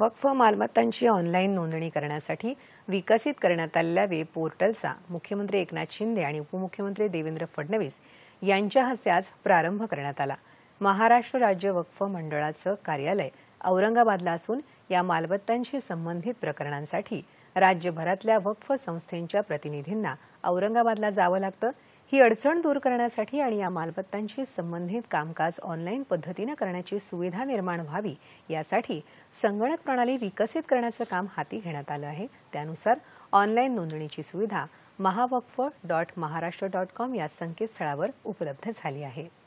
वक्फ मालमत्तांची ऑनलाईन नोंदणी करण्यासाठी विकसित करण्यात आलेल्या वेब पोर्टलचा मुख्यमंत्री एकनाथ शिंदे आणि उपमुख्यमंत्री देवेंद्र फडणवीस यांच्या हस्ते आज प्रारंभ करण्यात आला महाराष्ट्र राज्य वक्फ मंडळाचं कार्यालय औरंगाबादला असून या मालमत्तांशी संबंधित प्रकरणांसाठी राज्यभरातल्या वक्फ संस्थेच्या प्रतिनिधींना औरंगाबादला जावं लागतं ही अडचण दूर करण्यासाठी आणि या मालमत्तांशी संबंधित कामकाज ऑनलाईन पद्धतीनं करण्याची सुविधा निर्माण व्हावी यासाठी संगणक प्रणाली विकसित करण्याचं काम हाती घेण्यात आलं आहे त्यानुसार ऑनलाईन नोंदणीची सुविधा Mahawakf dot Maharashtra dot com या संकेतस्थळावर उपलब्ध झाली आहे